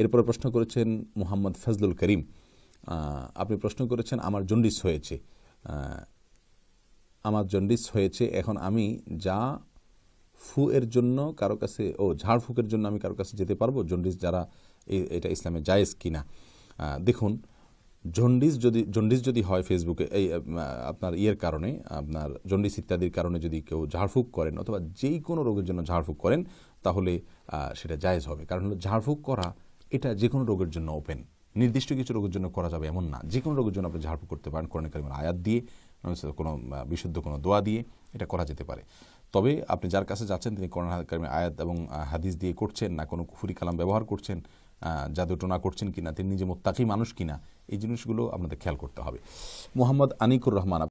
এরপরে প্রশ্ন করেছেন মোহাম্মদ ফজলুল করিম আপনি প্রশ্ন করেছেন আমার জন্ডিস হয়েছে আমার জন্ডিস হয়েছে এখন আমি যা ফু এর জন্য কারো কাছে ও ঝাড়ফুকের জন্য আমি কারো কাছে যেতে পারবো জন্ডিস যারা এটা ইসলামে জায়েজ কিনা দেখুন জন্ডিস যদি জন্ডিস যদি হয় ফেসবুকে এই আপনার ইয়ের কারণে আপনার জন্ডিস ইত্যাদির কারণে যদি কেউ ঝাড়ফুঁক করেন অথবা যেই কোনো রোগের জন্য ঝাড়ফুঁক করেন তাহলে সেটা জায়েজ হবে কারণ হলো ঝাড়ফুঁক করা এটা যে কোনো রোগের জন্য ওপেন নির্দিষ্ট কিছু রোগের জন্য করা যাবে এমন না যে কোনো রোগের জন্য আপনি ঝাড়ফুঁক করতে পারেন কোরআন কালিমের আয়াত দিয়ে কোনো বিশুদ্ধ কোনো দোয়া দিয়ে এটা করা যেতে পারে তবে আপনি যার কাছে যাচ্ছেন তিনি কোরআন কালিমের আয়াত এবং হাদিস দিয়ে করছেন না কোনো কুফুরি কালাম ব্যবহার করছেন জাদুটোনা করছেন কিনা তিনি নিজে মোত্তাকি মানুষ কিনা এই জিনিসগুলো আপনাদের খেয়াল করতে হবে মোহাম্মদ আনিকুর রহমান